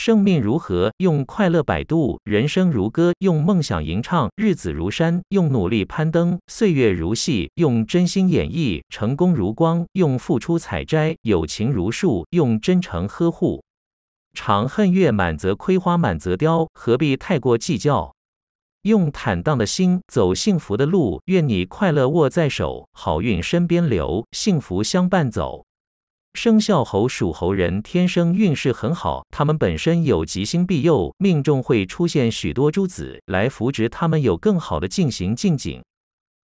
生命如何用快乐摆渡？人生如歌，用梦想吟唱；日子如山，用努力攀登；岁月如戏，用真心演绎；成功如光，用付出采摘；友情如树，用真诚呵护。长恨月满则亏，花满则凋，何必太过计较？用坦荡的心走幸福的路。愿你快乐握在手，好运身边留，幸福相伴走。生肖猴属猴人天生运势很好，他们本身有吉星庇佑，命中会出现许多珠子来扶植他们，有更好的进行进景。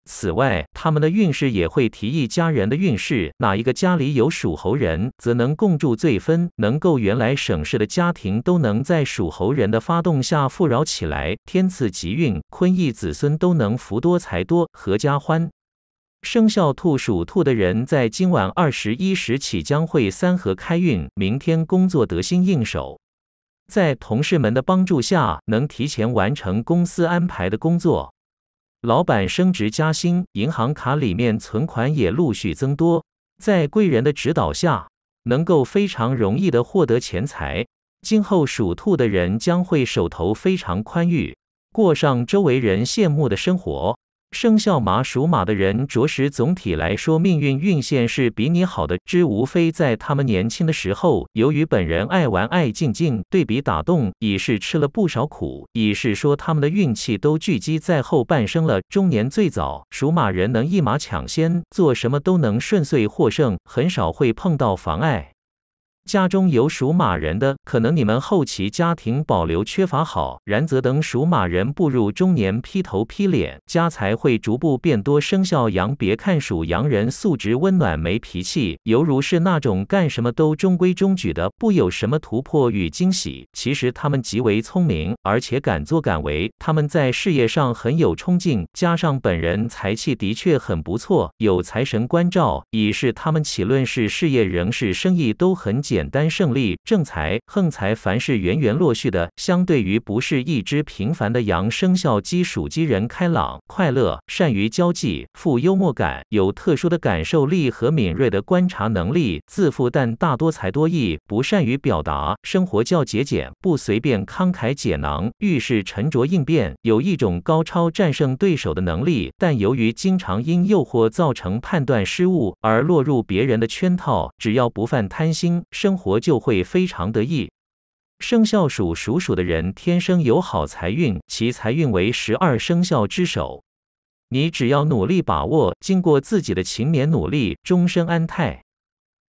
此外，他们的运势也会提一家人的运势，哪一个家里有属猴人，则能共助罪分，能够原来省事的家庭都能在属猴人的发动下富饶起来，天赐吉运，坤意子孙都能福多财多，合家欢。生肖兔属兔的人在今晚二十一时起将会三合开运，明天工作得心应手，在同事们的帮助下能提前完成公司安排的工作，老板升职加薪，银行卡里面存款也陆续增多，在贵人的指导下能够非常容易的获得钱财，今后属兔的人将会手头非常宽裕，过上周围人羡慕的生活。生肖马属马的人，着实总体来说命运运线是比你好的。之无非在他们年轻的时候，由于本人爱玩爱静静对比打洞，已是吃了不少苦，已是说他们的运气都聚集在后半生了。中年最早属马人能一马抢先，做什么都能顺遂获胜，很少会碰到妨碍。家中有属马人的，可能你们后期家庭保留缺乏好。然则等属马人步入中年，劈头劈脸家财会逐步变多。生肖羊，别看属羊人素质温暖没脾气，犹如是那种干什么都中规中矩的，不有什么突破与惊喜。其实他们极为聪明，而且敢作敢为。他们在事业上很有冲劲，加上本人财气的确很不错，有财神关照，以是他们起论是事业仍是生意都很紧。简单胜利正财横财，凡是源源落续的。相对于不是一只平凡的羊，生肖鸡属鸡人开朗快乐，善于交际，富幽默感，有特殊的感受力和敏锐的观察能力。自负但大多才多艺，不善于表达，生活较节俭，不随便慷慨解囊，遇事沉着应变，有一种高超战胜对手的能力。但由于经常因诱惑造成判断失误而落入别人的圈套。只要不犯贪心。生活就会非常得意。生肖属属鼠的人天生有好财运，其财运为十二生肖之首。你只要努力把握，经过自己的勤勉努力，终身安泰。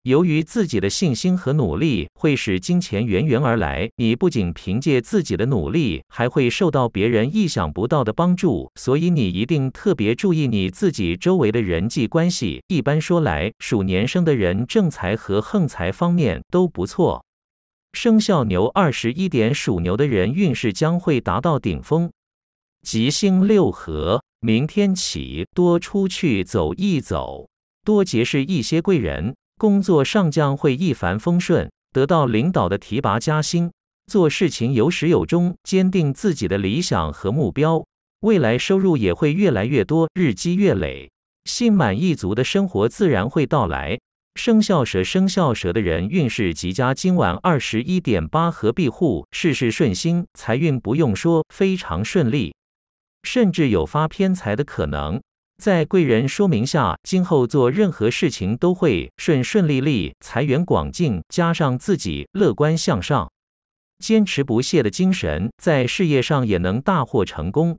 由于自己的信心和努力会使金钱源源而来，你不仅凭借自己的努力，还会受到别人意想不到的帮助，所以你一定特别注意你自己周围的人际关系。一般说来，属年生的人，正财和横财方面都不错。生肖牛二十一点属牛的人运势将会达到顶峰，吉星六合。明天起多出去走一走，多结识一些贵人。工作上将会一帆风顺，得到领导的提拔加薪，做事情有始有终，坚定自己的理想和目标，未来收入也会越来越多，日积月累，心满意足的生活自然会到来。生肖蛇，生肖蛇的人运势极佳，今晚二十一点八合庇护，事事顺心，财运不用说，非常顺利，甚至有发偏财的可能。在贵人说明下，今后做任何事情都会顺顺利利，财源广进。加上自己乐观向上、坚持不懈的精神，在事业上也能大获成功。